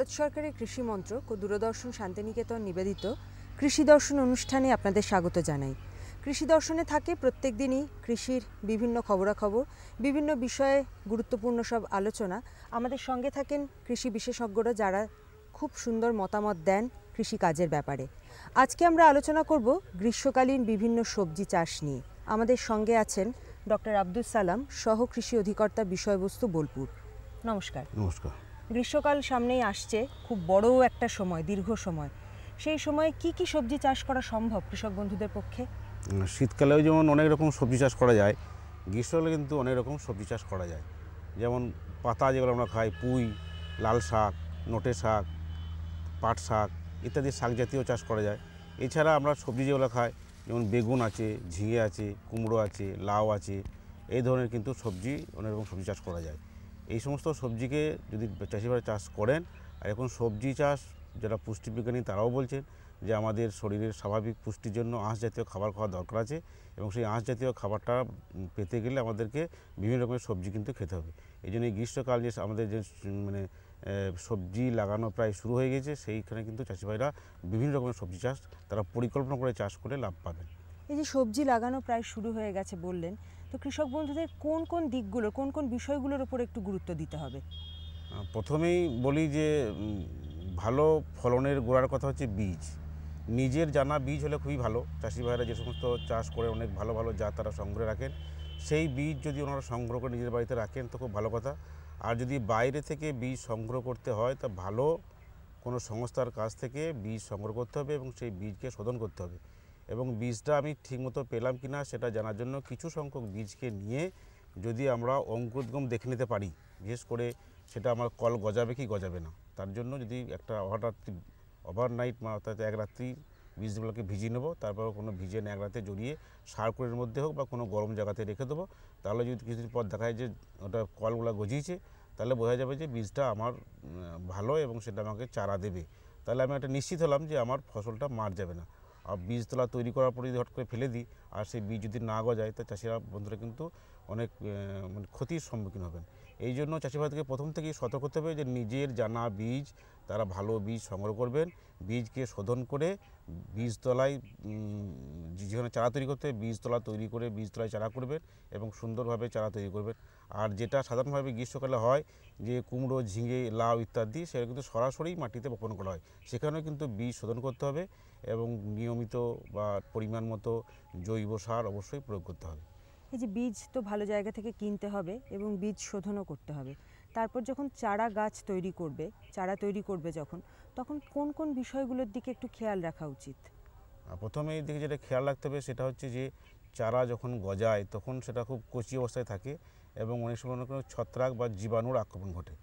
ভারত সরকারের কৃষি মন্ত্রক ও দূরদর্শন শান্তিনিকেতন নিবেদিত কৃষি দর্শন অনুষ্ঠানে আপনাদের স্বাগত জানাই কৃষি দর্শনে থাকে প্রত্যেক দিনই কৃষির বিভিন্ন খবরাখবর বিভিন্ন বিষয়ে গুরুত্বপূর্ণ সব আলোচনা আমাদের সঙ্গে থাকেন কৃষি বিশেষজ্ঞরা যারা খুব সুন্দর মতামত দেন কৃষি কাজের ব্যাপারে আজকে আমরা আলোচনা করব গ্রীষ্মকালীন বিভিন্ন সবজি চাষ নিয়ে আমাদের সঙ্গে আছেন ডক্টর আব্দুল সালাম সহ কৃষি অধিকর্তা বিষয়বস্তু বোলপুর নমস্কার নমস্কার গ্রীষ্মকাল সামনেই আসছে খুব বড় একটা সময় দীর্ঘ সময় সেই সময় কি কি সবজি চাষ করা সম্ভব কৃষক বন্ধুদের পক্ষে শীতকালেও যেমন অনেক রকম সবজি চাষ করা যায় গ্রীষ্মকালে কিন্তু অনেক রকম সবজি চাষ করা যায় যেমন পাতা যেগুলো আমরা খাই পুঁই লাল শাক নোটে শাক পাট শাক ইত্যাদি শাক জাতীয় চাষ করা যায় এছাড়া আমরা সবজি যেগুলো খাই যেমন বেগুন আছে ঝিঙে আছে কুমড়ো আছে লাউ আছে এই ধরনের কিন্তু সবজি অনেক রকম সবজি চাষ করা যায় এই সমস্ত সবজিকে যদি চাষিভাই চাষ করেন আর এখন সবজি চাষ যারা পুষ্টিবিজ্ঞানী তারাও বলছেন যে আমাদের শরীরের স্বাভাবিক পুষ্টির জন্য আঁশ জাতীয় খাবার খাওয়া দরকার আছে এবং সেই আঁশ জাতীয় খাবারটা পেতে গেলে আমাদেরকে বিভিন্ন রকমের সবজি কিন্তু খেতে হবে এই জন্য গ্রীষ্মকাল যে আমাদের যে মানে সবজি লাগানো প্রায় শুরু হয়ে গেছে সেইখানে কিন্তু চাষিভাইরা বিভিন্ন রকমের সবজি চাষ তারা পরিকল্পনা করে চাষ করে লাভ পাবেন এই যে সবজি লাগানো প্রায় শুরু হয়ে গেছে বললেন তো কৃষক বন্ধুদের কোন কোন দিকগুলো কোন কোন বিষয়গুলোর উপর একটু গুরুত্ব দিতে হবে প্রথমেই বলি যে ভালো ফলনের গোড়ার কথা হচ্ছে বীজ নিজের জানা বীজ হলে খুবই ভালো চাষি ভাইরা যে সমস্ত চাষ করে অনেক ভালো ভালো জাত তারা সংগ্রহে রাখেন সেই বীজ যদি ওনারা সংগ্রহ করে নিজের বাড়িতে রাখেন তো খুব ভালো কথা আর যদি বাইরে থেকে বীজ সংগ্রহ করতে হয় তা ভালো কোনো সংস্থার কাছ থেকে বীজ সংগ্রহ করতে হবে এবং সেই বীজকে শোধন করতে হবে এবং বীজটা আমি ঠিকমতো পেলাম কি না সেটা জানার জন্য কিছু সংখ্যক বীজকে নিয়ে যদি আমরা অঙ্কুরোদ্গম দেখে নিতে পারি বিশেষ করে সেটা আমার কল গজাবে কি গজাবে না তার জন্য যদি একটা অভারাত্রি ওভারনাইট মানে অর্থাৎ এক রাত্রি বীজগুলোকে ভিজিয়ে নেবো তারপর কোনো ভিজে এক রাতে জড়িয়ে সার্কুলের মধ্যে হোক বা কোনো গরম জায়গাতে রেখে দেবো তাহলে যদি কিছুদিন পর দেখা যায় যে ওটা কলগুলো গজিয়েছে তাহলে বোঝা যাবে যে বীজটা আমার ভালো এবং সেটা আমাকে চারা দেবে তাহলে আমি একটা নিশ্চিত হলাম যে আমার ফসলটা মার যাবে না আর বীজতলা তৈরি করার পরে যদি হট করে ফেলে দিই আর সেই বীজ যদি না গজায় তা চাষিরা বন্ধুরা কিন্তু অনেক মানে ক্ষতির সম্মুখীন হবেন এই জন্য চাষি প্রথম থেকেই সতর্ক হতে হবে যে নিজের জানা বীজ তারা ভালো বীজ সংগ্রহ করবেন বীজকে শোধন করে বীজতলায় যেখানে চারা তৈরি করতে বীজতলা তৈরি করে বীজতলায় চারা করবেন এবং সুন্দরভাবে চারা তৈরি করবেন আর যেটা সাধারণভাবে গ্রীষ্মকালে হয় যে কুমড়ো ঝিঙে লাউ ইত্যাদি সেটা কিন্তু সরাসরি মাটিতে বপন করা হয় সেখানেও কিন্তু বীজ শোধন করতে হবে এবং নিয়মিত বা পরিমাণ মতো জৈব সার অবশ্যই প্রয়োগ করতে হবে এই যে বীজ তো ভালো জায়গা থেকে কিনতে হবে এবং বীজ শোধনও করতে হবে তারপর যখন চারা গাছ তৈরি করবে চারা তৈরি করবে যখন তখন কোন কোন বিষয়গুলোর দিকে একটু খেয়াল রাখা উচিত প্রথমে এই দিকে যেটা খেয়াল রাখতে হবে সেটা হচ্ছে যে চারা যখন গজায় তখন সেটা খুব কচি অবস্থায় থাকে এবং অনেক সময় কোনো ছত্রাক বা জীবাণুর আক্রমণ ঘটে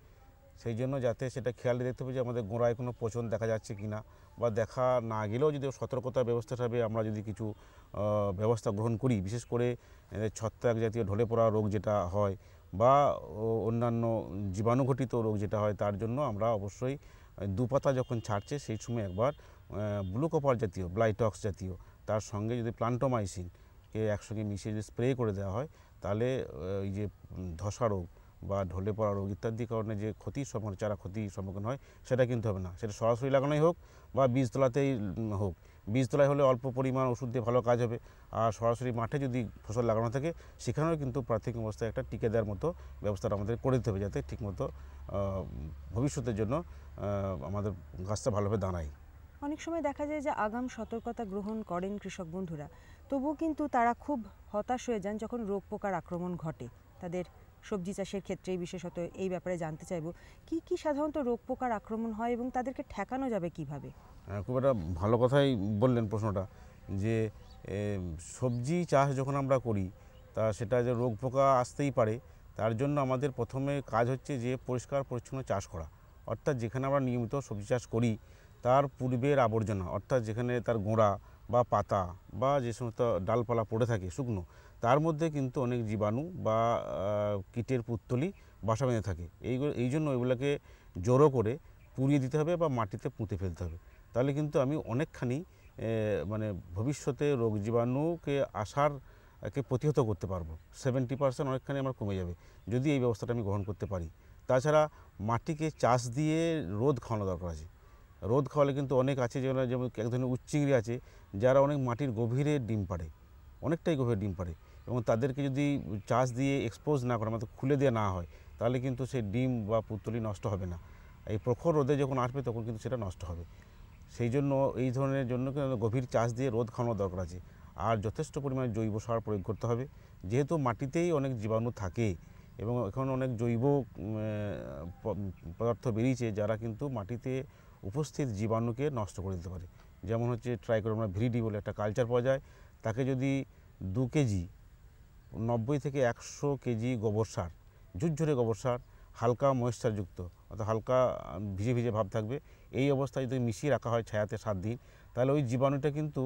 সেই জন্য যাতে সেটা খেয়াল দেখতে হবে যে আমাদের গোড়ায় কোনো পচন দেখা যাচ্ছে কি না বা দেখা না গেলেও যদি সতর্কতা ব্যবস্থা আমরা যদি কিছু ব্যবস্থা গ্রহণ করি বিশেষ করে ছত্রাক জাতীয় ঢলে পড়া রোগ যেটা হয় বা অন্যান্য জীবাণুঘটিত রোগ যেটা হয় তার জন্য আমরা অবশ্যই দুপাতা যখন ছাড়ছে সেই সময় একবার ব্লুকপার জাতীয় ব্লাইটক্স জাতীয় তার সঙ্গে যদি প্লান্টোমাইসিনকে একসঙ্গে মিশিয়ে যদি স্প্রে করে দেওয়া হয় তাহলে এই যে ধসা রোগ বা ঢলে পড়া রোগ ইত্যাদি কারণে যে ক্ষতি চারা ক্ষতি সম্মুখীন হয় সেটা কিন্তু হবে না সেটা সরাসরি লাগানোই হোক বা বীজতলাতেই হোক বীজতলায় হলে অল্প পরিমাণ ওষুধ দিয়ে ভালো কাজ হবে আর সরাসরি মাঠে যদি ফসল লাগানো থাকে সেখানেও কিন্তু প্রাথমিক অবস্থায় একটা টিকে দেওয়ার মতো ব্যবস্থাটা আমাদের করে দিতে হবে যাতে ঠিকমতো ভবিষ্যতের জন্য আমাদের গাছটা ভালোভাবে দাঁড়ায় অনেক সময় দেখা যায় যে আগাম সতর্কতা গ্রহণ করেন কৃষক বন্ধুরা তবুও কিন্তু তারা খুব হতাশ হয়ে যান যখন রোগ পোকার আক্রমণ ঘটে তাদের সবজি চাষের ক্ষেত্রে বিশেষত এই ব্যাপারে জানতে চাইব কি কি সাধারণত রোগ পোকার আক্রমণ হয় এবং তাদেরকে ঠেকানো যাবে কিভাবে হ্যাঁ, খুব একটা ভালো কথাই বললেন প্রশ্নটা যে সবজি চাষ যখন আমরা করি তা সেটা যে রোগ পোকা আসতেই পারে তার জন্য আমাদের প্রথমে কাজ হচ্ছে যে পরিষ্কার পরিচ্ছন্ন চাষ করা অর্থাৎ যেখানে আমরা নিয়মিত সবজি চাষ করি তার পূর্বের আবর্জনা অর্থাৎ যেখানে তার গোড়া বা পাতা বা যে সমস্ত ডালপালা পড়ে থাকে শুকনো তার মধ্যে কিন্তু অনেক জীবাণু বা কীটের পুত্তলি বাসা বেঁধে থাকে এইগুলো এই জন্য ওইগুলোকে জোরো করে পুড়িয়ে দিতে হবে বা মাটিতে পুঁতে ফেলতে হবে তাহলে কিন্তু আমি অনেকখানি মানে ভবিষ্যতে রোগ জীবাণুকে আসার একে প্রতিহত করতে পারবো সেভেন্টি পার্সেন্ট অনেকখানি আমার কমে যাবে যদি এই ব্যবস্থাটা আমি গ্রহণ করতে পারি তাছাড়া মাটিকে চাষ দিয়ে রোদ খাওয়ানো দরকার আছে রোদ খাওয়ালে কিন্তু অনেক আছে যেগুলো যেমন এক ধরনের উচ্চিংড়ি আছে যারা অনেক মাটির গভীরে ডিম পাড়ে অনেকটাই গভীরে ডিম পাড়ে এবং তাদেরকে যদি চাষ দিয়ে এক্সপোজ না করা মানে খুলে দিয়ে না হয় তাহলে কিন্তু সেই ডিম বা পুতলি নষ্ট হবে না এই প্রখর রোদে যখন আসবে তখন কিন্তু সেটা নষ্ট হবে সেই জন্য এই ধরনের জন্য গভীর চাষ দিয়ে রোদ খাওয়ানো দরকার আছে আর যথেষ্ট পরিমাণে জৈব সার প্রয়োগ করতে হবে যেহেতু মাটিতেই অনেক জীবাণু থাকে এবং এখন অনেক জৈব পদার্থ বেরিয়েছে যারা কিন্তু মাটিতে উপস্থিত জীবাণুকে নষ্ট করে দিতে পারে যেমন হচ্ছে ট্রাইকোরোমা ভিরিডি বলে একটা কালচার পাওয়া যায় তাকে যদি দু কেজি নব্বই থেকে একশো কেজি গোবর সার ঝুরঝুরে গোবর সার হালকা ময়েশ্চারযুক্ত অর্থাৎ হালকা ভিজে ভিজে ভাব থাকবে এই অবস্থায় যদি মিশিয়ে রাখা হয় ছায়াতে সাত দিন তাহলে ওই জীবাণুটা কিন্তু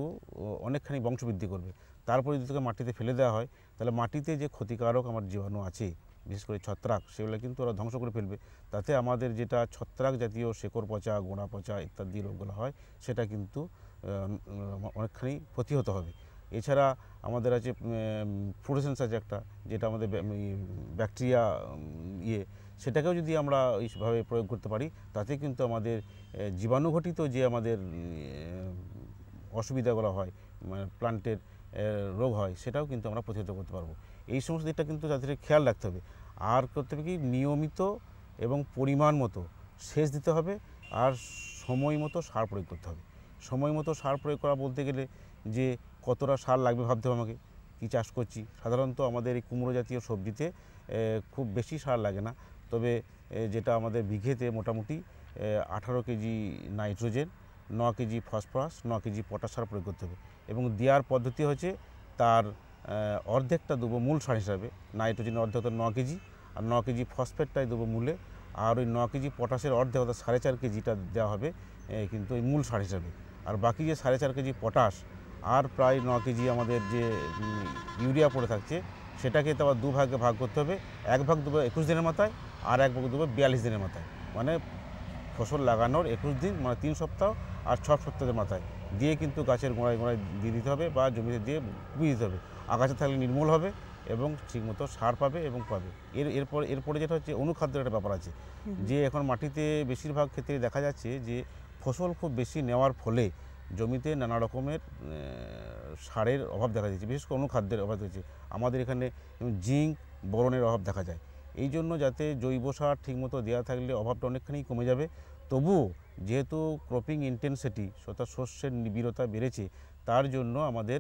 অনেকখানি বংশবৃদ্ধি করবে তারপরে যদি তোকে মাটিতে ফেলে দেওয়া হয় তাহলে মাটিতে যে ক্ষতিকারক আমার জীবাণু আছে বিশেষ করে ছত্রাক সেগুলো কিন্তু ওরা ধ্বংস করে ফেলবে তাতে আমাদের যেটা ছত্রাক জাতীয় শেকড় পচা গোড়া পচা ইত্যাদি রোগগুলো হয় সেটা কিন্তু অনেকখানি প্রতিহত হবে এছাড়া আমাদের আছে আছে একটা যেটা আমাদের ব্যাকটেরিয়া ইয়ে সেটাকেও যদি আমরা এইভাবে প্রয়োগ করতে পারি তাতে কিন্তু আমাদের জীবাণুঘটিত যে আমাদের অসুবিধাগুলো হয় মানে প্লান্টের রোগ হয় সেটাও কিন্তু আমরা প্রতিহত করতে পারবো এই সমস্ত দিকটা কিন্তু তাদের খেয়াল রাখতে হবে আর করতে হবে কি নিয়মিত এবং পরিমাণ মতো সেচ দিতে হবে আর সময় মতো সার প্রয়োগ করতে হবে সময় মতো সার প্রয়োগ করা বলতে গেলে যে কতটা সার লাগবে ভাবতে হবে আমাকে কী চাষ করছি সাধারণত আমাদের এই কুমড়ো জাতীয় সবজিতে খুব বেশি সার লাগে না তবে যেটা আমাদের বিঘেতে মোটামুটি আঠারো কেজি নাইট্রোজেন ন কেজি ফসফরাস ন কেজি পটাশ সার প্রয়োগ করতে হবে এবং দেওয়ার পদ্ধতি হচ্ছে তার অর্ধেকটা দেবো মূল সার হিসাবে নাইট্রোজেন অর্ধেক ন কেজি আর ন কেজি ফসফেটটাই দেবো মূলে আর ওই ন কেজি পটাশের অর্ধেক অর্থাৎ সাড়ে চার কেজিটা দেওয়া হবে কিন্তু ওই মূল সার হিসাবে আর বাকি যে সাড়ে চার কেজি পটাশ আর প্রায় ন কেজি আমাদের যে ইউরিয়া পড়ে থাকছে সেটাকে তো আবার ভাগে ভাগ করতে হবে এক ভাগ দেবো একুশ দিনের মাথায় আর এক ভাগ দেবো বিয়াল্লিশ দিনের মাথায় মানে ফসল লাগানোর একুশ দিন মানে তিন সপ্তাহ আর ছ সপ্তাহের মাথায় দিয়ে কিন্তু গাছের গোড়ায় গোড়ায় দিয়ে দিতে হবে বা জমিতে দিয়ে বুঝিয়ে দিতে হবে আগাছা থাকলে নির্মূল হবে এবং ঠিকমতো সার পাবে এবং পাবে এর এরপর এরপরে যেটা হচ্ছে অনুখাদ্যের একটা ব্যাপার আছে যে এখন মাটিতে বেশিরভাগ ক্ষেত্রে দেখা যাচ্ছে যে ফসল খুব বেশি নেওয়ার ফলে জমিতে নানা রকমের সারের অভাব দেখা যাচ্ছে বিশেষ করে অনুখাদ্যের অভাব হয়েছে আমাদের এখানে জিঙ্ক বরণের অভাব দেখা যায় এই জন্য যাতে জৈব সার ঠিকমতো দেওয়া থাকলে অভাবটা অনেকখানি কমে যাবে তবুও যেহেতু ক্রপিং ইন্টেনসিটি অর্থাৎ শস্যের নিবিড়তা বেড়েছে তার জন্য আমাদের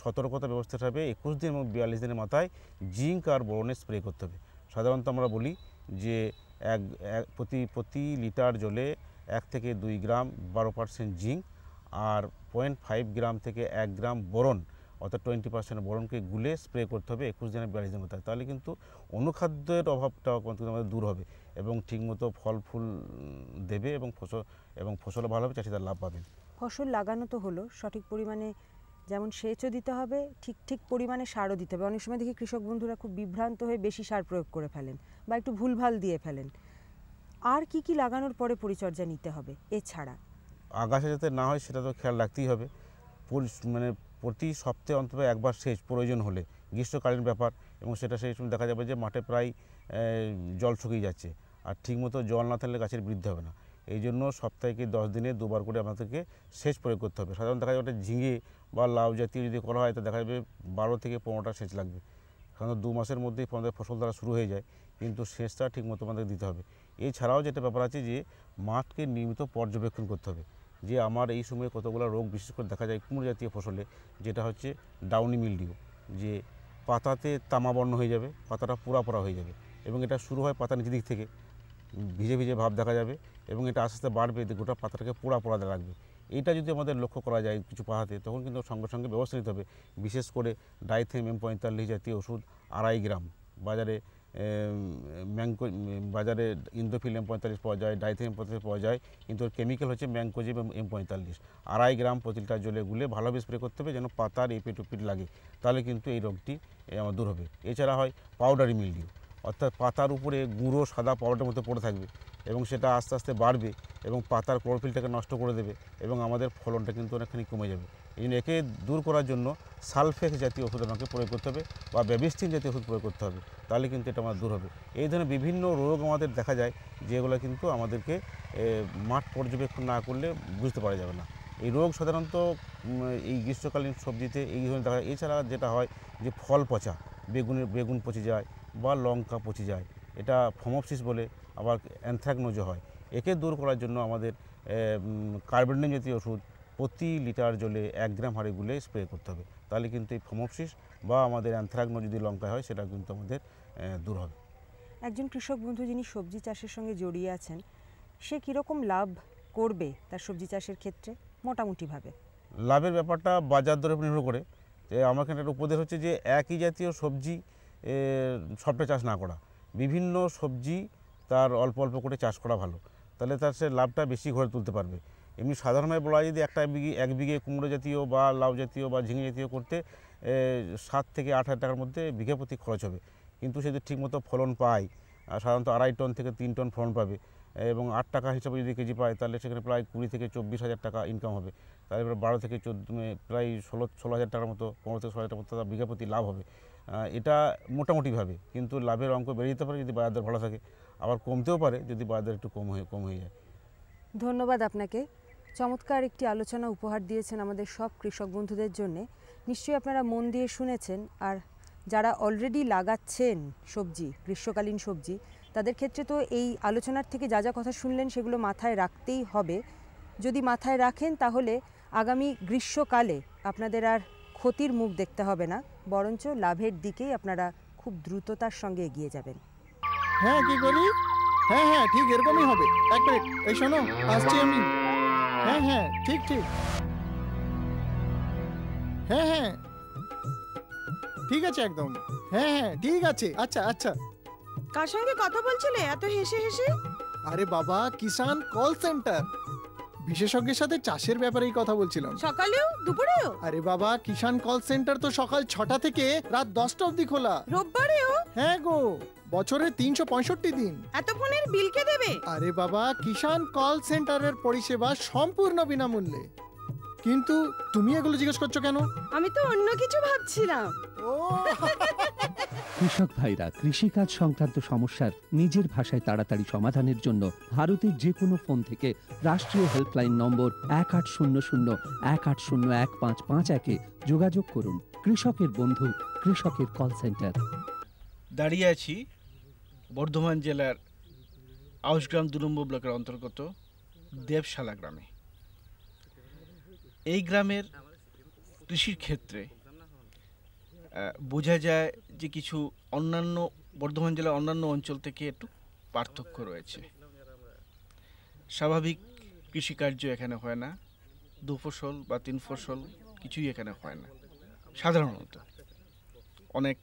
সতর্কতা ব্যবস্থা হবে একুশ দিন এবং বিয়াল্লিশ দিনের মাথায় জিঙ্ক আর বরণের স্প্রে করতে হবে সাধারণত আমরা বলি যে এক প্রতি প্রতি লিটার জলে এক থেকে দুই গ্রাম বারো পার্সেন্ট জিঙ্ক আর পয়েন্ট ফাইভ গ্রাম থেকে এক গ্রাম বরণ অর্থাৎ টোয়েন্টি পার্সেন্ট বরণকে গুলে স্প্রে করতে হবে একুশ দিনের বিয়াল্লিশ দিনের মধ্যে তাহলে কিন্তু অনুখাদ্যের অভাবটা কিন্তু আমাদের দূর হবে এবং ঠিকমতো ফল ফুল দেবে এবং ফসল এবং ফসল ভালো হবে চাষিদার লাভ পাবেন ফসল লাগানো তো হলো সঠিক পরিমাণে যেমন সেচও দিতে হবে ঠিক ঠিক পরিমাণে সারও দিতে হবে অনেক সময় দেখি কৃষক বন্ধুরা খুব বিভ্রান্ত হয়ে বেশি সার প্রয়োগ করে ফেলেন বা একটু ভুলভাল দিয়ে ফেলেন আর কি কি লাগানোর পরে পরিচর্যা নিতে হবে এছাড়া আগাছা যাতে না হয় সেটা তো খেয়াল রাখতেই হবে মানে প্রতি সপ্তাহে অন্তত একবার সেচ প্রয়োজন হলে গ্রীষ্মকালীন ব্যাপার এবং সেটা সেই সময় দেখা যাবে যে মাঠে প্রায় জল শুকিয়ে যাচ্ছে আর ঠিকমতো জল না থাকলে গাছের বৃদ্ধি হবে না এই জন্য সপ্তাহে কি দশ দিনে দুবার করে আমাদেরকে সেচ প্রয়োগ করতে হবে সাধারণত দেখা যাবে ঝিঙে বা লাউ জাতীয় যদি করা হয় তো দেখা যাবে বারো থেকে পনেরোটা সেচ লাগবে সাধারণত দু মাসের মধ্যেই আমাদের ফসল দ্বারা শুরু হয়ে যায় কিন্তু সেচটা ঠিকমতো আমাদের দিতে হবে এছাড়াও যেটা ব্যাপার আছে যে মাঠকে নিয়মিত পর্যবেক্ষণ করতে হবে যে আমার এই সময়ে কতগুলো রোগ বিশেষ করে দেখা যায় কুমড়ো জাতীয় ফসলে যেটা হচ্ছে ডাউনি মিলডিও যে পাতাতে তামাবর্ণ হয়ে যাবে পাতাটা পোড়া পোড়া হয়ে যাবে এবং এটা শুরু হয় পাতা নিচের দিক থেকে ভিজে ভিজে ভাব দেখা যাবে এবং এটা আস্তে আস্তে বাড়বে গোটা পাতাটাকে পোড়া পোড়া লাগবে এইটা যদি আমাদের লক্ষ্য করা যায় কিছু পাহাতে তখন কিন্তু সঙ্গে সঙ্গে ব্যবস্থা নিতে হবে বিশেষ করে ডাইথেম এম পঁয়তাল্লিশ জাতীয় ওষুধ আড়াই গ্রাম বাজারে ম্যাংকো বাজারে ইন্দোফিল এম পঁয়তাল্লিশ পাওয়া যায় ডাইথিন এম পঁয়তাল্লিশ পাওয়া যায় কিন্তু ওর কেমিক্যাল হচ্ছে এবং এম পঁয়তাল্লিশ আড়াই গ্রাম প্রতি লিটার জলে গুলে ভালোভাবে স্প্রে করতে হবে যেন পাতার এপিট উপিট লাগে তাহলে কিন্তু এই রোগটি আমার দূর হবে এছাড়া হয় পাউডারি মিলডিউ অর্থাৎ পাতার উপরে গুঁড়ো সাদা পাউডারের মতো পড়ে থাকবে এবং সেটা আস্তে আস্তে বাড়বে এবং পাতার ক্লোরোফিলটাকে নষ্ট করে দেবে এবং আমাদের ফলনটা কিন্তু অনেকখানি কমে যাবে এই জন্য একে দূর করার জন্য সালফেক্স জাতীয় ওষুধ আমাকে প্রয়োগ করতে হবে বা ব্যবিস্থিন জাতীয় ওষুধ প্রয়োগ করতে হবে তাহলে কিন্তু এটা আমার দূর হবে এই ধরনের বিভিন্ন রোগ আমাদের দেখা যায় যেগুলো কিন্তু আমাদেরকে মাঠ পর্যবেক্ষণ না করলে বুঝতে পারা যাবে না এই রোগ সাধারণত এই গ্রীষ্মকালীন সবজিতে এই ধরনের দেখা এছাড়া যেটা হয় যে ফল পচা বেগুনের বেগুন পচে যায় বা লঙ্কা পচে যায় এটা ফমোপসিস বলে আবার অ্যান্থ্রাকনোজো হয় একে দূর করার জন্য আমাদের কার্বেন্ডিন জাতীয় ওষুধ প্রতি লিটার জলে এক গ্রাম হারে গুলে স্প্রে করতে হবে তাহলে কিন্তু এই ফমোপসিস বা আমাদের অ্যানথ্রাগনো যদি লঙ্কা হয় সেটা কিন্তু আমাদের দূর হবে একজন কৃষক বন্ধু যিনি সবজি চাষের সঙ্গে জড়িয়ে আছেন সে কীরকম লাভ করবে তার সবজি চাষের ক্ষেত্রে মোটামুটিভাবে লাভের ব্যাপারটা বাজার দরের উপর নির্ভর করে যে আমার এখানে একটা উপদেশ হচ্ছে যে একই জাতীয় সবজি সবটা চাষ না করা বিভিন্ন সবজি তার অল্প অল্প করে চাষ করা ভালো তাহলে তার সে লাভটা বেশি ঘরে তুলতে পারবে এমনি সাধারণভাবে বলা যদি একটা বিঘে এক বিঘে কুমড়ো জাতীয় বা লাউ জাতীয় বা ঝিঙে জাতীয় করতে সাত থেকে আট হাজার টাকার মধ্যে বিঘে প্রতি খরচ হবে কিন্তু সে যদি ঠিকমতো ফলন পায় সাধারণত আড়াই টন থেকে তিন টন ফলন পাবে এবং আট টাকা হিসাবে যদি কেজি পায় তাহলে সেখানে প্রায় কুড়ি থেকে চব্বিশ হাজার টাকা ইনকাম হবে তারপরে বারো থেকে চোদ্দ মানে প্রায় ষোলো ষোলো হাজার টাকার মতো পনেরো থেকে ষোলো হাজার টাকার মতো বিঘা প্রতি লাভ হবে এটা মোটামুটিভাবে কিন্তু লাভের অঙ্ক বেড়ে যেতে পারে যদি বাজারদর ভালো থাকে আবার কমতেও পারে যদি বাজারদর একটু কম হয়ে কম হয়ে যায় ধন্যবাদ আপনাকে চমৎকার একটি আলোচনা উপহার দিয়েছেন আমাদের সব কৃষক বন্ধুদের জন্যে নিশ্চয়ই আপনারা মন দিয়ে শুনেছেন আর যারা অলরেডি লাগাচ্ছেন সবজি গ্রীষ্মকালীন সবজি তাদের ক্ষেত্রে তো এই আলোচনার থেকে যা যা কথা শুনলেন সেগুলো মাথায় রাখতেই হবে যদি মাথায় রাখেন তাহলে আগামী গ্রীষ্মকালে আপনাদের আর ক্ষতির মুখ দেখতে হবে না বরঞ্চ লাভের দিকেই আপনারা খুব দ্রুততার সঙ্গে এগিয়ে যাবেন হ্যাঁ কি বলি হ্যাঁ হ্যাঁ ঠিক এরকমই হবে এক মিনিট এই শোনো আসছি আমি হ্যাঁ হ্যাঁ ঠিক ঠিক হ্যাঁ হ্যাঁ ঠিক আছে একদম হ্যাঁ হ্যাঁ ঠিক আছে আচ্ছা আচ্ছা কার সঙ্গে কথা বলছিলে এত হেসে হেসে আরে বাবা কিষান কল সেন্টার বিশেষজ্ঞের সাথে চাষের ব্যাপারেই কথা বলছিলাম সকালেও দুপুরেও আরে বাবা কিষান কল সেন্টার তো সকাল ছটা থেকে রাত দশটা অবধি খোলা রোববারেও হ্যাঁ গো বছরে তিনশো পঁয়ষট্টি দিন এত ফোনের বিল কে দেবে আরে বাবা কিষান কল সেন্টারের পরিষেবা সম্পূর্ণ বিনামূল্যে কিন্তু তুমি এগুলো জিজ্ঞেস করছো কেন আমি তো অন্য কিছু ভাবছিলাম ও কৃষক ভাইরা কৃষিকাজ সংক্রান্ত সমস্যার নিজের ভাষায় তাড়াতাড়ি সমাধানের জন্য ভারতের যে কোনো ফোন থেকে রাষ্ট্রীয় হেল্পলাইন নম্বর এক আট শূন্য শূন্য এক আট শূন্য এক পাঁচ পাঁচ একে যোগাযোগ করুন কৃষকের বন্ধু কৃষকের কল সেন্টার দাঁড়িয়ে আছি বর্ধমান জেলার আউসগ্রাম দু নম্বর ব্লকের অন্তর্গত দেবশালা গ্রামে এই গ্রামের কৃষির ক্ষেত্রে বোঝা যায় যে কিছু অন্যান্য বর্ধমান জেলার অন্যান্য অঞ্চল থেকে একটু পার্থক্য রয়েছে স্বাভাবিক কৃষিকার্য এখানে হয় না দু ফসল বা তিন ফসল কিছুই এখানে হয় না সাধারণত অনেক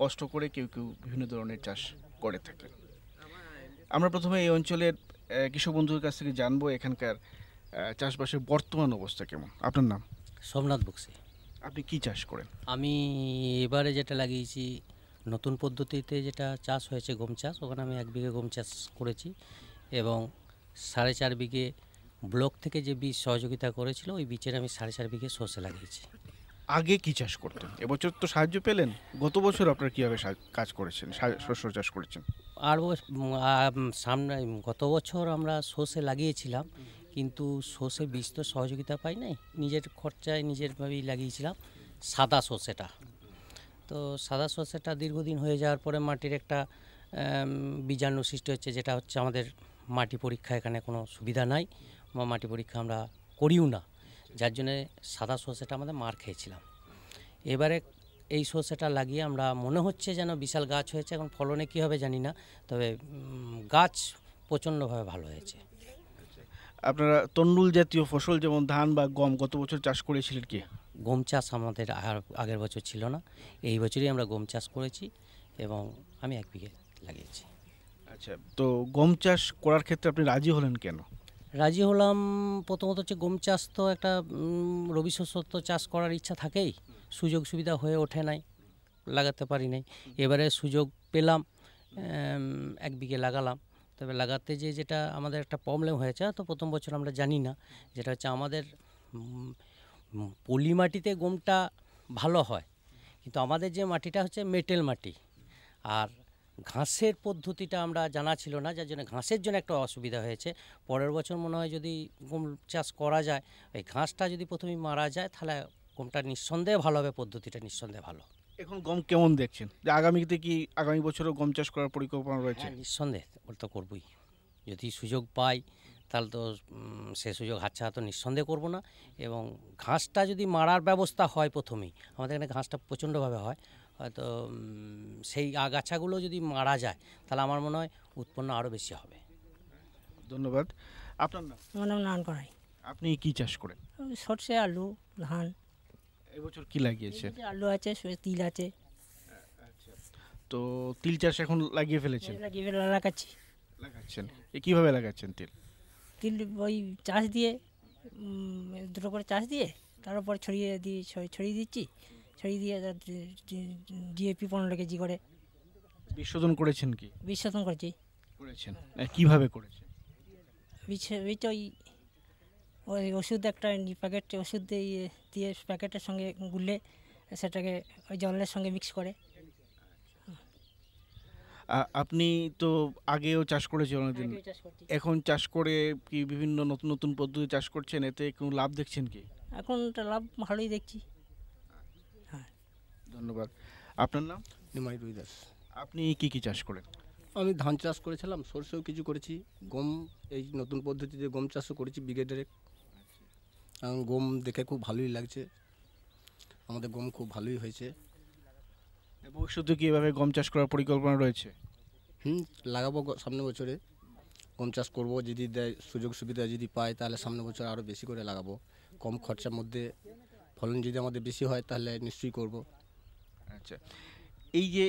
কষ্ট করে কেউ কেউ বিভিন্ন ধরনের চাষ করে থাকেন আমরা প্রথমে এই অঞ্চলের কৃষক বন্ধুর কাছ থেকে জানবো এখানকার চাষবাসের বর্তমান অবস্থা কেমন আপনার নাম সোমনাথ বক্সি আপনি কি চাষ করেন আমি এবারে যেটা লাগিয়েছি নতুন পদ্ধতিতে যেটা চাষ হয়েছে গম চাষ ওখানে আমি এক বিঘে গম চাষ করেছি এবং সাড়ে চার বিঘে ব্লক থেকে যে বীজ সহযোগিতা করেছিল ওই বীজের আমি সাড়ে চার বিঘে সর্ষে লাগিয়েছি আগে কি চাষ করতেন এবছর তো সাহায্য পেলেন গত বছর আপনার কীভাবে কাজ করেছেন শস্য চাষ করেছেন আর সামনে গত বছর আমরা সর্ষে লাগিয়েছিলাম কিন্তু সর্ষে বীজ তো সহযোগিতা পাই নাই নিজের খরচায় নিজেরভাবেই লাগিয়েছিলাম সাদা সর্ষেটা তো সাদা সর্ষেটা দীর্ঘদিন হয়ে যাওয়ার পরে মাটির একটা বীজাণু সৃষ্টি হচ্ছে যেটা হচ্ছে আমাদের মাটি পরীক্ষা এখানে কোনো সুবিধা নাই বা মাটি পরীক্ষা আমরা করিও না যার জন্যে সাদা সর্ষেটা আমাদের মার খেয়েছিলাম এবারে এই সর্ষেটা লাগিয়ে আমরা মনে হচ্ছে যেন বিশাল গাছ হয়েছে এখন ফলনে কী হবে জানি না তবে গাছ প্রচণ্ডভাবে ভালো হয়েছে আপনারা তন্ডুল জাতীয় ফসল যেমন ধান বা গম গত বছর চাষ করেছিলেন কি গম চাষ আমাদের আর আগের বছর ছিল না এই বছরই আমরা গম চাষ করেছি এবং আমি এক বিঘে লাগিয়েছি আচ্ছা তো গম চাষ করার ক্ষেত্রে আপনি রাজি হলেন কেন রাজি হলাম প্রথমত হচ্ছে গম চাষ তো একটা রবি শস্য তো চাষ করার ইচ্ছা থাকেই সুযোগ সুবিধা হয়ে ওঠে নাই লাগাতে পারি নাই এবারে সুযোগ পেলাম এক বিঘে লাগালাম তবে লাগাতে যে যেটা আমাদের একটা প্রবলেম হয়েছে তো প্রথম বছর আমরা জানি না যেটা হচ্ছে আমাদের পলি মাটিতে গমটা ভালো হয় কিন্তু আমাদের যে মাটিটা হচ্ছে মেটেল মাটি আর ঘাসের পদ্ধতিটা আমরা জানা ছিল না যার জন্য ঘাসের জন্য একটা অসুবিধা হয়েছে পরের বছর মনে হয় যদি গম চাষ করা যায় ওই ঘাসটা যদি প্রথমে মারা যায় তাহলে গমটা নিঃসন্দেহে ভালো হবে পদ্ধতিটা নিঃসন্দেহে ভালো এখন গম কেমন দেখছেন যে আগামীতে কি আগামী বছরও গম চাষ করার পরিকল্পনা রয়েছে হ্যাঁ, নিঃসন্দেহ ওটা তো করবই যদি সুযোগ পাই তাহলে তো সে সুযোগ হাতছা তো নিঃসন্দেহ করবো না এবং ঘাসটা যদি মারার ব্যবস্থা হয় প্রথমেই আমাদের এখানে ঘাসটা প্রচণ্ডভাবে হয় হয়তো সেই আগাছাগুলো যদি মারা যায় তাহলে আমার মনে হয় উৎপন্ন আরও বেশি হবে ধন্যবাদ আপনার নাম আমার নাম নারায়ণ করাই আপনি কি চাষ করেন সর্ষে আলু ধান এবছর কি লাগিয়েছে আলু আছে তিল আছে তো তিল চাষ এখন লাগিয়ে ফেলেছেন লাগিয়ে ফেলে লাগাচ্ছি লাগাচ্ছেন এ কীভাবে লাগাচ্ছেন তিল তিল ওই চাষ দিয়ে দুটো করে চাষ দিয়ে তার ছড়িয়ে দিয়ে ছড়িয়ে দিচ্ছি ছড়িয়ে দিয়ে ডিএপি পনেরো কেজি করে বিশোধন করেছেন কি বিশোধন করেছি করেছেন কীভাবে করেছেন ওই ওই ওষুধ একটা প্যাকেট ওষুধ দিয়ে দিয়ে প্যাকেটের সঙ্গে গুলে সেটাকে ওই জলের সঙ্গে মিক্স করে আপনি তো আগেও চাষ করেছেন অনেকদিন এখন চাষ করে কি বিভিন্ন নতুন নতুন পদ্ধতি চাষ করছেন এতে কোনো লাভ দেখছেন কি এখন লাভ ভালোই দেখছি হ্যাঁ ধন্যবাদ আপনার নাম নিমাই রুই দাস আপনি কি কি চাষ করেন আমি ধান চাষ করেছিলাম সরষেও কিছু করেছি গম এই নতুন পদ্ধতিতে গম চাষও করেছি বিঘে ডেরেক কারণ গম দেখে খুব ভালোই লাগছে আমাদের গম খুব ভালোই হয়েছে ভবিষ্যতে কীভাবে এভাবে গম চাষ করার পরিকল্পনা রয়েছে হুম লাগাবো সামনে বছরে গম চাষ করবো যদি দেয় সুযোগ সুবিধা যদি পাই তাহলে সামনে বছর আরও বেশি করে লাগাবো কম খরচার মধ্যে ফলন যদি আমাদের বেশি হয় তাহলে নিশ্চয়ই করব আচ্ছা এই যে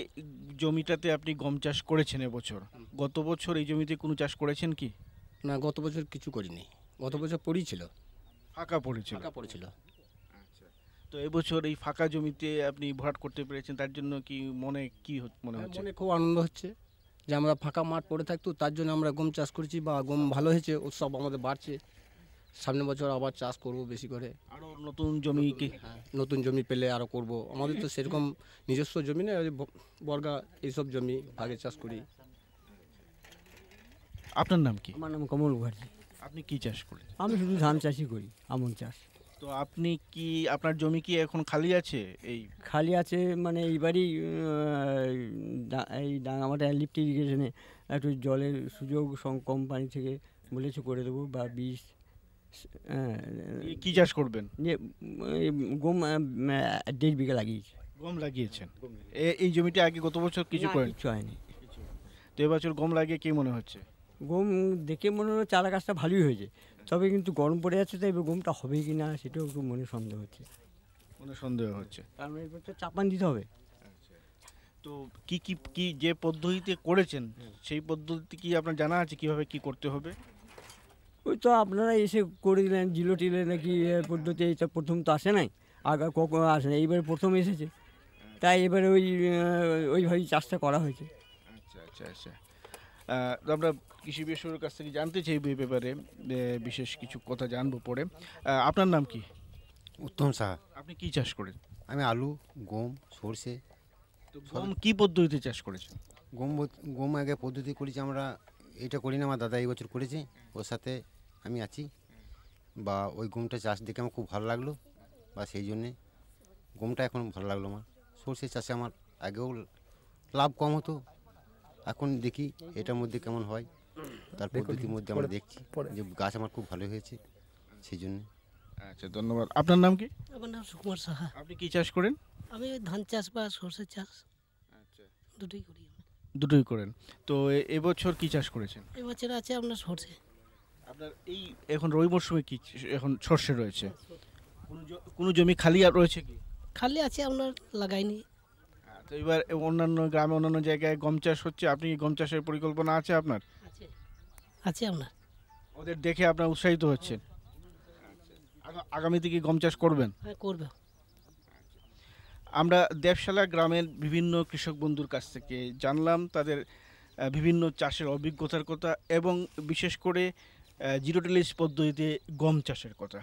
জমিটাতে আপনি গম চাষ করেছেন এবছর গত বছর এই জমিতে কোনো চাষ করেছেন কি না গত বছর কিছু করিনি গত বছর পড়েই ফাঁকা পড়েছিল ফাঁকা পড়েছিল আচ্ছা। তো এবছর এই ফাঁকা জমিতে আপনি ভরাট করতে পেরেছেন তার জন্য কি মনে কি মনে হ্যাঁ, হচ্ছে মনে খুব আনন্দ হচ্ছে যে আমরা ফাঁকা মাঠ পড়ে থাকতো তার জন্য আমরা গম চাষ করেছি বা গম ভালো হয়েছে উৎসব আমাদের বাড়ছে সামনে বছর আবার চাষ করব বেশি করে আরও নতুন জমি কি হ্যাঁ, নতুন জমি পেলে আরও করব আমাদের তো সেরকম নিজস্ব জমি না বর্গা এইসব জমি ভাগে চাষ করি আপনার নাম কি আমার নাম কমল মুখার্জি আপনি কি চাষ করেন আমি শুধু ধান চাষই করি আমন চাষ তো আপনি কি আপনার জমি কি এখন খালি আছে এই খালি আছে মানে এইবারই এই ডাঙামাটা লিফ্ট ইরিগেশনে একটু জলের সুযোগ কোম্পানি থেকে বলেছে করে দেবো বা বিষ হ্যাঁ, কি চাষ করবেন গম দেড় বিঘা লাগিয়েছি গম লাগিয়েছেন এই জমিটা আগে গত বছর কিছু করেন কিছু হয়নি তো এবছর গম লাগিয়ে কি মনে হচ্ছে গম দেখে মনে হলো চারা গাছটা ভালোই হয়েছে তবে কিন্তু গরম পড়ে যাচ্ছে তাই এবার গমটা হবে কি না সেটাও একটু মনে সন্দেহ হচ্ছে মনে সন্দেহ হচ্ছে কারণ এবার তো চাপান দিতে হবে আচ্ছা। তো কি কি কি যে পদ্ধতিতে করেছেন সেই পদ্ধতি কি আপনার জানা আছে কিভাবে কি করতে হবে ওই তো আপনারা এসে করে দিলেন জিলো টিলে নাকি পদ্ধতি এইটা প্রথম তো আসে নাই আগা কখন আসে না এইবারে প্রথম এসেছে তাই এবারে ওই ওইভাবেই চাষটা করা হয়েছে আচ্ছা আচ্ছা আচ্ছা আমরা কৃষি বিশেষজ্ঞের কাছ থেকে জানতে চাই এই ব্যাপারে বিশেষ কিছু কথা জানবো পরে আপনার নাম কি উত্তম সাহা আপনি কি চাষ করেন আমি আলু গম সর্ষে গম কি পদ্ধতিতে চাষ করেছেন গম গম আগে পদ্ধতি করেছি আমরা এটা করি না আমার দাদা এই বছর করেছে ওর সাথে আমি আছি বা ওই গমটা চাষ দেখে আমার খুব ভালো লাগলো বা সেই জন্যে গমটা এখন ভালো লাগলো আমার সর্ষে চাষে আমার আগেও লাভ কম হতো এখন দেখি এটার মধ্যে কেমন হয় তার পদ্ধতির মধ্যে আমরা দেখছি যে গাছ আমার খুব ভালো হয়েছে সেই জন্য আচ্ছা ধন্যবাদ আপনার নাম কি আমার নাম সুকুমার সাহা আপনি কি চাষ করেন আমি ধান চাষ বা সর্ষে চাষ আচ্ছা দুটোই করি দুটোই করেন তো এবছর কি চাষ করেছেন এবছর আছে আপনার সর্ষে আপনার এই এখন রবি মরশুমে কি এখন সর্ষে রয়েছে কোনো জমি খালি আর রয়েছে কি খালি আছে আপনার লাগাইনি তো এবার অন্যান্য গ্রামে অন্যান্য জায়গায় গম চাষ হচ্ছে আপনি কি গম চাষের পরিকল্পনা আছে আপনার আছে আপনার ওদের দেখে আপনার উৎসাহিত হচ্ছেন আগামীতে কি গম চাষ করবেন হ্যাঁ করবে আমরা দেবশালা গ্রামের বিভিন্ন কৃষক বন্ধুর কাছ থেকে জানলাম তাদের বিভিন্ন চাষের অভিজ্ঞতার কথা এবং বিশেষ করে জিরোটেলিস পদ্ধতিতে গম চাষের কথা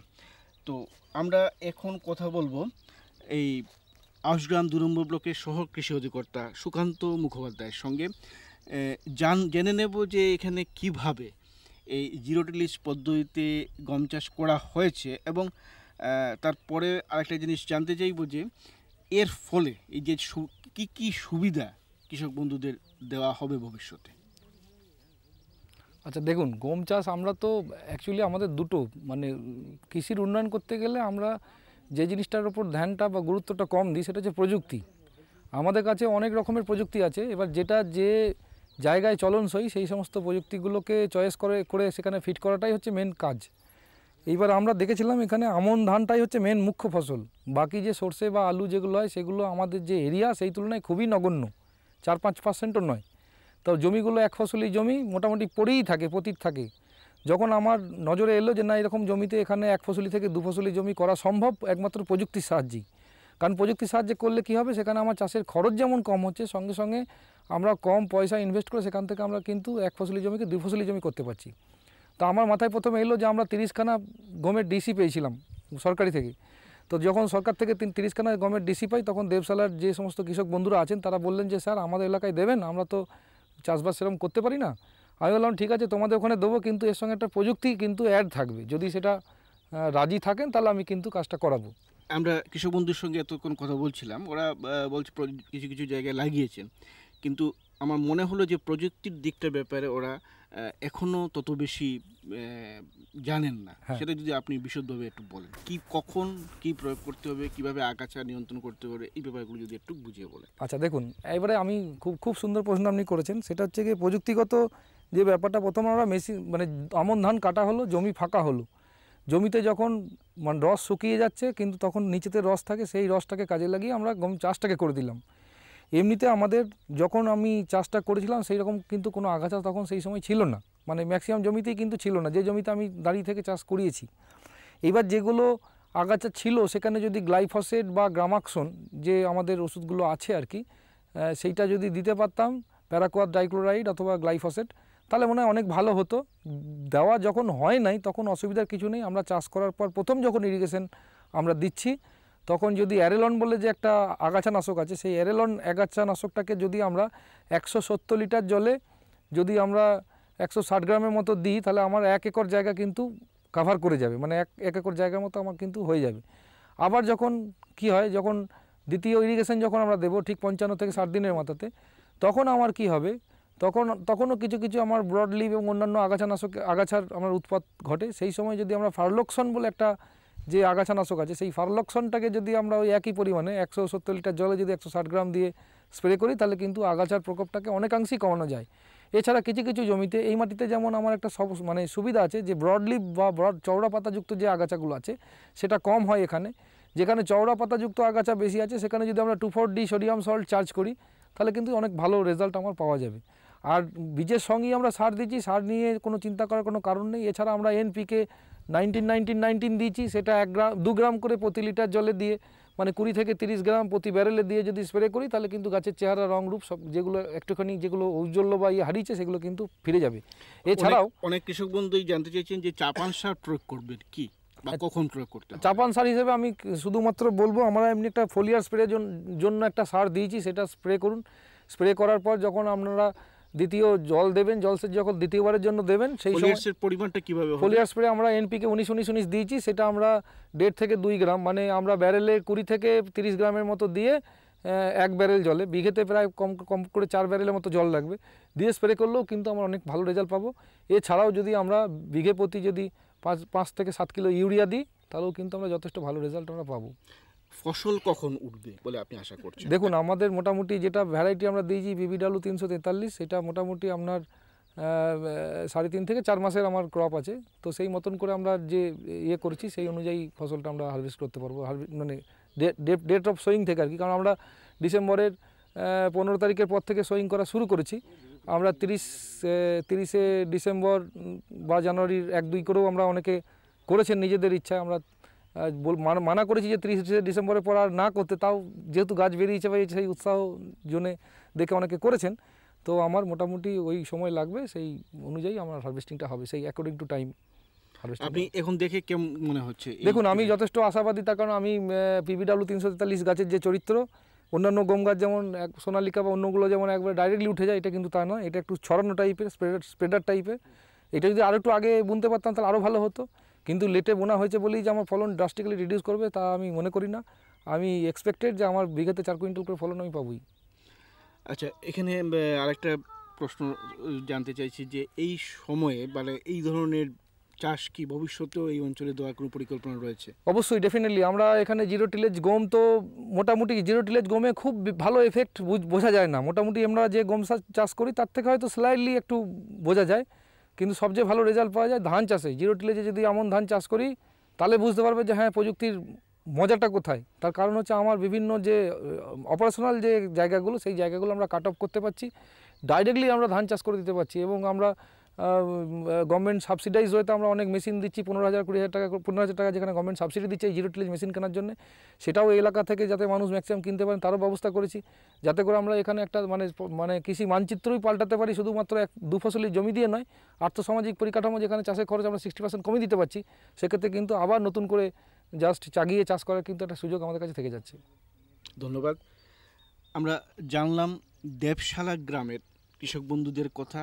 তো আমরা এখন কথা বলবো এই আউশগ্রাম দু নম্বর ব্লকের শহর কৃষি অধিকর্তা সুকান্ত মুখোপাধ্যায়ের সঙ্গে জান জেনে নেব যে এখানে কিভাবে এই জিরো টিলিস পদ্ধতিতে গম চাষ করা হয়েছে এবং তারপরে আরেকটা জিনিস জানতে চাইব যে এর ফলে এই যে কি কি সুবিধা কৃষক বন্ধুদের দেওয়া হবে ভবিষ্যতে আচ্ছা দেখুন গম চাষ আমরা তো অ্যাকচুয়ালি আমাদের দুটো মানে কৃষির উন্নয়ন করতে গেলে আমরা যে জিনিসটার ওপর ধ্যানটা বা গুরুত্বটা কম দিই সেটা হচ্ছে প্রযুক্তি আমাদের কাছে অনেক রকমের প্রযুক্তি আছে এবার যেটা যে জায়গায় চলনসই সেই সমস্ত প্রযুক্তিগুলোকে চয়েস করে করে সেখানে ফিট করাটাই হচ্ছে মেন কাজ এইবার আমরা দেখেছিলাম এখানে আমন ধানটাই হচ্ছে মেন মুখ্য ফসল বাকি যে সর্ষে বা আলু যেগুলো হয় সেগুলো আমাদের যে এরিয়া সেই তুলনায় খুবই নগণ্য চার পাঁচ পার্সেন্টও নয় তো জমিগুলো এক ফসলি জমি মোটামুটি পড়েই থাকে পতিত থাকে যখন আমার নজরে এলো যে না এরকম জমিতে এখানে এক ফসলি থেকে দু ফসলি জমি করা সম্ভব একমাত্র প্রযুক্তির সাহায্যেই কারণ প্রযুক্তির সাহায্যে করলে কি হবে সেখানে আমার চাষের খরচ যেমন কম হচ্ছে সঙ্গে সঙ্গে আমরা কম পয়সা ইনভেস্ট করে সেখান থেকে আমরা কিন্তু এক ফসলি জমিকে দুই ফসলি জমি করতে পারছি তো আমার মাথায় প্রথমে এলো যে আমরা তিরিশখানা গমের ডিসি পেয়েছিলাম সরকারি থেকে তো যখন সরকার থেকে তিন তিরিশখানা গমের ডিসি পাই তখন দেবশালার যে সমস্ত কৃষক বন্ধুরা আছেন তারা বললেন যে স্যার আমাদের এলাকায় দেবেন আমরা তো চাষবাস সেরকম করতে পারি না আমি বললাম ঠিক আছে তোমাদের ওখানে দেবো কিন্তু এর সঙ্গে একটা প্রযুক্তি কিন্তু অ্যাড থাকবে যদি সেটা রাজি থাকেন তাহলে আমি কিন্তু কাজটা করাবো আমরা কৃষক বন্ধুর সঙ্গে এতক্ষণ কথা বলছিলাম ওরা বলছে কিছু কিছু জায়গায় লাগিয়েছেন কিন্তু আমার মনে হলো যে প্রযুক্তির দিকটার ব্যাপারে ওরা এখনও তত বেশি জানেন না হ্যাঁ। সেটা যদি আপনি বিশদভাবে একটু বলেন কি কখন কি প্রয়োগ করতে হবে কিভাবে আগাছা নিয়ন্ত্রণ করতে হবে এই ব্যাপারগুলো যদি একটু বুঝিয়ে বলেন আচ্ছা দেখুন এবারে আমি খুব খুব সুন্দর প্রশ্ন আপনি করেছেন সেটা হচ্ছে কি প্রযুক্তিগত যে ব্যাপারটা প্রথম আমরা মেশিন মানে আমন ধান কাটা হলো জমি ফাঁকা হলো জমিতে যখন মানে রস শুকিয়ে যাচ্ছে কিন্তু তখন নিচেতে রস থাকে সেই রসটাকে কাজে লাগিয়ে আমরা গম চাষটাকে করে দিলাম এমনিতে আমাদের যখন আমি চাষটা করেছিলাম সেই রকম কিন্তু কোনো আগাছা তখন সেই সময় ছিল না মানে ম্যাক্সিমাম জমিতেই কিন্তু ছিল না যে জমিতে আমি দাঁড়িয়ে থেকে চাষ করিয়েছি এবার যেগুলো আগাছা ছিল সেখানে যদি গ্লাইফসেট বা গ্রামাক্সন যে আমাদের ওষুধগুলো আছে আর কি সেইটা যদি দিতে পারতাম প্যারাকোয়ার ডাইক্লোরাইড অথবা গ্লাইফসেট তাহলে মনে হয় অনেক ভালো হতো দেওয়া যখন হয় নাই তখন অসুবিধার কিছু নেই আমরা চাষ করার পর প্রথম যখন ইরিগেশন আমরা দিচ্ছি তখন যদি অ্যারেলন বলে যে একটা আগাছা নাশক আছে সেই অ্যারেলন নাশকটাকে যদি আমরা একশো সত্তর লিটার জলে যদি আমরা একশো ষাট গ্রামের মতো দিই তাহলে আমার এক একর জায়গা কিন্তু কাভার করে যাবে মানে এক এক একর জায়গার মতো আমার কিন্তু হয়ে যাবে আবার যখন কি হয় যখন দ্বিতীয় ইরিগেশন যখন আমরা দেবো ঠিক পঞ্চান্ন থেকে ষাট দিনের মাথাতে তখন আমার কি হবে তখন তখনও কিছু কিছু আমার ব্রডলিভ এবং অন্যান্য আগাছানাশক আগাছার আমার উৎপাত ঘটে সেই সময় যদি আমরা ফার্লক্সন বলে একটা যে আগাছানাশক আছে সেই ফার্লক্সনটাকে যদি আমরা ওই একই পরিমাণে একশো সত্তর লিটার জলে যদি একশো ষাট গ্রাম দিয়ে স্প্রে করি তাহলে কিন্তু আগাছার প্রকোপটাকে অনেকাংশেই কমানো যায় এছাড়া কিছু কিছু জমিতে এই মাটিতে যেমন আমার একটা সব মানে সুবিধা আছে যে ব্রডলিভ বা ব্রড চওড়া পাতাযুক্ত যে আগাছাগুলো আছে সেটা কম হয় এখানে যেখানে চওড়া পাতাযুক্ত আগাছা বেশি আছে সেখানে যদি আমরা two four D sodium salt charge করি তাহলে কিন্তু অনেক ভালো রেজাল্ট আমার পাওয়া যাবে আর বীজের সঙ্গেই আমরা সার দিচ্ছি সার নিয়ে কোনো চিন্তা করার কোনো কারণ নেই এছাড়া আমরা এনপিকে নাইনটিন নাইনটিন নাইনটিন দিয়েছি সেটা এক গ্রাম দু গ্রাম করে প্রতি লিটার জলে দিয়ে মানে কুড়ি থেকে তিরিশ গ্রাম প্রতি ব্যারেলে দিয়ে যদি স্প্রে করি তাহলে কিন্তু গাছের চেহারা রং রূপ সব যেগুলো একটুখানি যেগুলো ঔজ্জ্বল্য বা ইয়ে হারিয়েছে সেগুলো কিন্তু ফিরে যাবে এছাড়াও অনেক কৃষক বন্ধুই জানতে চাইছেন যে চাপান সার প্রয়োগ করবেন কি হ্যাঁ, কখন প্রয়োগ করতে চাপান সার হিসেবে আমি শুধুমাত্র বলবো আমরা এমনি একটা ফোলিয়ার স্প্রে জন্য একটা সার দিয়েছি সেটা স্প্রে করুন স্প্রে করার পর যখন আপনারা দ্বিতীয় জল দেবেন জলসেচ যখন দ্বিতীয়বারের জন্য দেবেন সেই সময় পরিমাণটা কীভাবে ফোলিয়ার স্প্রে আমরা এনপিকে উনিশ উনিশ উনিশ দিয়েছি সেটা আমরা দেড় থেকে দুই গ্রাম মানে আমরা ব্যারেলে কুড়ি থেকে তিরিশ গ্রামের মতো দিয়ে এক ব্যারেল জলে বিঘেতে প্রায় কম কম করে চার ব্যারেলের মতো জল লাগবে দিয়ে স্প্রে করলেও কিন্তু আমরা অনেক ভালো রেজাল্ট পাবো এছাড়াও যদি আমরা বিঘে প্রতি যদি পাঁচ পাঁচ থেকে সাত কিলো ইউরিয়া দিই তাহলেও কিন্তু আমরা যথেষ্ট ভালো রেজাল্ট আমরা পাবো ফসল কখন উঠবে বলে আপনি আশা করছেন দেখুন আমাদের মোটামুটি যেটা ভ্যারাইটি আমরা দিয়েছি বিবি ডালু তিনশো তেতাল্লিশ সেটা মোটামুটি আপনার সাড়ে তিন থেকে চার মাসের আমার ক্রপ আছে তো সেই মতন করে আমরা যে ইয়ে করছি সেই অনুযায়ী ফসলটা আমরা হারভেস্ট করতে পারবো মানে ডেট অফ সোয়িং থেকে আর কি কারণ আমরা ডিসেম্বরের পনেরো তারিখের পর থেকে সোয়িং করা শুরু করেছি আমরা তিরিশ তিরিশে ডিসেম্বর বা জানুয়ারির এক দুই করেও আমরা অনেকে করেছেন নিজেদের ইচ্ছায় আমরা মানা করেছি যে তিরিশে ডিসেম্বরের পর আর না করতে তাও যেহেতু গাছ বেরিয়েছে বা সেই উৎসাহ জন্যে দেখে অনেকে করেছেন তো আমার মোটামুটি ওই সময় লাগবে সেই অনুযায়ী আমার হারভেস্টিংটা হবে সেই অ্যাকর্ডিং টু টাইম আপনি এখন দেখে কেমন মনে হচ্ছে দেখুন আমি যথেষ্ট আশাবাদী তার কারণ আমি পিবিডাব্লু তিনশো তেতাল্লিশ গাছের যে চরিত্র অন্যান্য গম গাছ যেমন এক সোনালিকা বা অন্যগুলো যেমন একবার ডাইরেক্টলি উঠে যায় এটা কিন্তু তা নয় এটা একটু ছড়ানো টাইপের স্প্রেডার স্প্রেডার টাইপের এটা যদি আরেকটু আগে বুনতে পারতাম তাহলে আরও ভালো হতো কিন্তু লেটে বোনা হয়েছে বলেই যে আমার ফলন ড্রাস্টিক্যালি রিডিউস করবে তা আমি মনে করি না আমি এক্সপেক্টেড যে আমার বিঘাতে চার কুইন্টাল করে ফলন আমি পাবই আচ্ছা এখানে আরেকটা প্রশ্ন জানতে চাইছি যে এই সময়ে মানে এই ধরনের চাষ কি ভবিষ্যতেও এই অঞ্চলে দেওয়ার কোনো পরিকল্পনা রয়েছে অবশ্যই ডেফিনেটলি আমরা এখানে জিরো টিলেজ গম তো মোটামুটি জিরো টিলেজ গমে খুব ভালো এফেক্ট বোঝা যায় না মোটামুটি আমরা যে গম চাষ করি তার থেকে হয়তো স্লাইডলি একটু বোঝা যায় কিন্তু সবচেয়ে ভালো রেজাল্ট পাওয়া যায় ধান চাষে জিরো টিলেজে যদি এমন ধান চাষ করি তাহলে বুঝতে পারবে যে হ্যাঁ প্রযুক্তির মজাটা কোথায় তার কারণ হচ্ছে আমার বিভিন্ন যে অপারেশনাল যে জায়গাগুলো সেই জায়গাগুলো আমরা কাট অফ করতে পারছি ডাইরেক্টলি আমরা ধান চাষ করে দিতে পারছি এবং আমরা গভর্নমেন্ট সাবসিডাইজ হয়তো আমরা অনেক মেশিন দিচ্ছি পনেরো হাজার কুড়ি হাজার টাকা পনেরো হাজার টাকা যেখানে গভর্নমেন্ট সাবসিডি দিচ্ছে এই জিরো টিলেজ মেশিন কেনার জন্য সেটাও এই এলাকা থেকে যাতে মানুষ ম্যাক্সিমাম কিনতে পারেন তারও ব্যবস্থা করেছি যাতে করে আমরা এখানে একটা মানে মানে কৃষি মানচিত্রই পাল্টাতে পারি শুধুমাত্র এক দু ফসলের জমি দিয়ে নয় আর্থসামাজিক পরিকাঠামো যেখানে চাষের খরচ আমরা সিক্সটি পার্সেন্ট কমিয়ে দিতে পারছি সেক্ষেত্রে কিন্তু আবার নতুন করে জাস্ট চাগিয়ে চাষ করার কিন্তু একটা সুযোগ আমাদের কাছে থেকে যাচ্ছে ধন্যবাদ আমরা জানলাম দেবশালা গ্রামের কৃষক বন্ধুদের কথা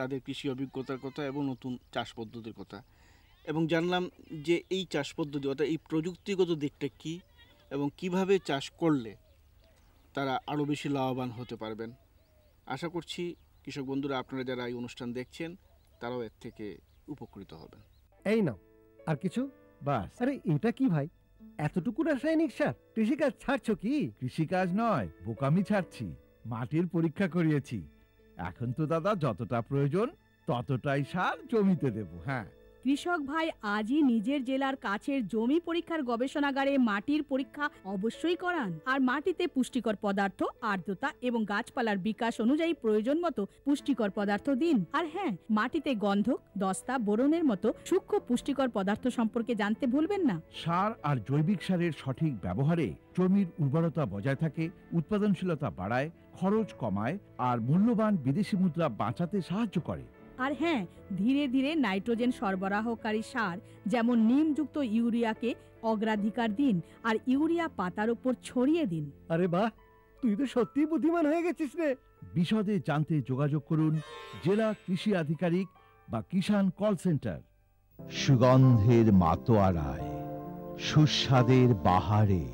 তাদের কৃষি অভিজ্ঞতার কথা এবং নতুন চাষ পদ্ধতির কথা এবং জানলাম যে এই চাষ পদ্ধতি অর্থাৎ এই প্রযুক্তিগত দিকটা কী এবং কিভাবে চাষ করলে তারা আরও বেশি লাভবান হতে পারবেন আশা করছি কৃষক বন্ধুরা আপনারা যারা এই অনুষ্ঠান দেখছেন তারাও এর থেকে উপকৃত হবেন এই নাও আর কিছু বাস আরে এটা কি ভাই এতটুকু রাসায়নিক সার কৃষিকাজ ছাড়ছো কি কৃষিকাজ নয় বোকামি ছাড়ছি মাটির পরীক্ষা করিয়েছি এখন তো দাদা যতটা প্রয়োজন ততটাই সার জমিতে দেব হ্যাঁ কৃষক ভাই আজই নিজের জেলার কাছের জমি পরীক্ষার গবেষণাগারে মাটির পরীক্ষা অবশ্যই করান আর মাটিতে পুষ্টিকর পদার্থ আর্দ্রতা এবং গাছপালার বিকাশ অনুযায়ী প্রয়োজন মতো পুষ্টিকর পদার্থ দিন আর হ্যাঁ মাটিতে গন্ধক দস্তা বোরনের মতো সূক্ষ্ম পুষ্টিকর পদার্থ সম্পর্কে জানতে ভুলবেন না সার আর জৈবিক সারের সঠিক ব্যবহারে জমির উর্বরতা বজায় থাকে উৎপাদনশীলতা বাড়ায় খরচ কমায় আর মূল্যবান বিদেশি মুদ্রা বাঁচাতে সাহায্য করে আর হ্যাঁ ধীরে ধীরে নাইট্রোজেন সরবরাহকারী সার যেমন নিমযুক্ত ইউরিয়াকে অগ্রাধিকার দিন আর ইউরিয়া পাতার উপর ছড়িয়ে দিন আরে বাহ তুই তো সত্যি বুদ্ধিমান হয়ে গেছিস রে বিশদে জানতে যোগাযোগ করুন জেলা কৃষি আধিকারিক বা কিষাণ কল সেন্টার সুগন্ধের মাতোয়ারায় সুস্বাদের বাহারে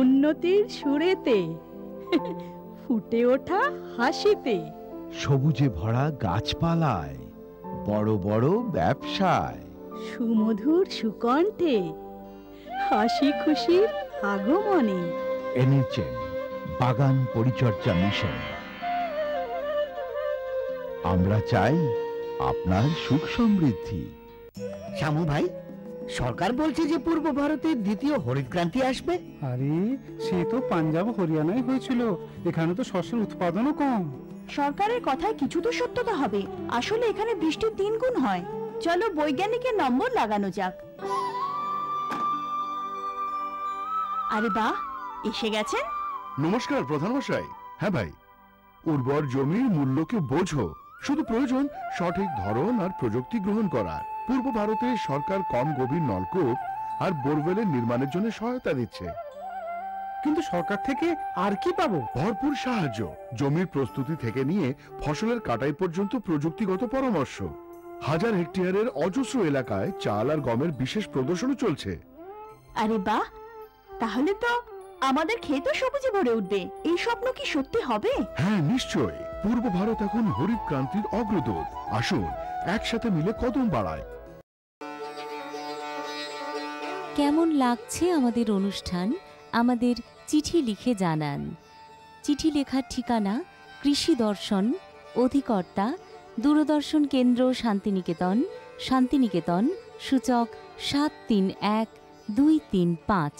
উন্নতির সুরেতে ফুটে ওঠা হাসিতে সবুজে ভরা গাছপালায় বড় বড় ব্যবসায় সুমধুর সুকণ্ঠে হাসি খুশির আগমনে এনেছেন বাগান পরিচর্যা মিশন আমরা চাই আপনার সুখ সমৃদ্ধি শ্যামু ভাই সরকার বলছে যে পূর্ব ভারতের দ্বিতীয় হরিত ক্রান্তি আসবে আরে সে তো পাঞ্জাব হরিয়ানায় হয়েছিল এখানে তো শস্যের উৎপাদনও কম সরকারের কথায় কিছু তো সত্যতা হবে আসলে এখানে বৃষ্টি তিন গুণ হয় চলো বৈজ্ঞানিকের নম্বর লাগানো যাক আরে বা এসে গেছেন নমস্কার প্রধান মশাই হ্যাঁ ভাই উর্বর জমির মূল্যকে বোঝো শুধু প্রয়োজন সঠিক ধরন আর প্রযুক্তি গ্রহণ করা পূর্ব ভারতে সরকার কম গভীর নলকূপ আর বোরওয়েলের নির্মাণের জন্য সহায়তা দিচ্ছে কিন্তু সরকার থেকে আর কি পাবো ভরপুর সাহায্য জমির প্রস্তুতি থেকে নিয়ে ফসলের কাটাই পর্যন্ত প্রযুক্তিগত পরামর্শ হাজার হেক্টরের অজস্র এলাকায় চাল আর গমের বিশেষ প্রদর্শন চলছে আরে বাহ তাহলে তো আমাদের খেতে সবুজে ভরে উঠবে এই স্বপ্ন কি সত্যি হবে হ্যাঁ নিশ্চয় পূর্ব ভারত এখন হরিত ক্রান্তির অগ্রদূত আসুন একসাথে মিলে কদম বাড়ায় কেমন লাগছে আমাদের অনুষ্ঠান আমাদের চিঠি লিখে জানান চিঠি লেখার ঠিকানা কৃষি দর্শন অধিকর্তা দূরদর্শন কেন্দ্র শান্তিনিকেতন শান্তিনিকেতন সূচক সাত তিন এক দুই তিন পাঁচ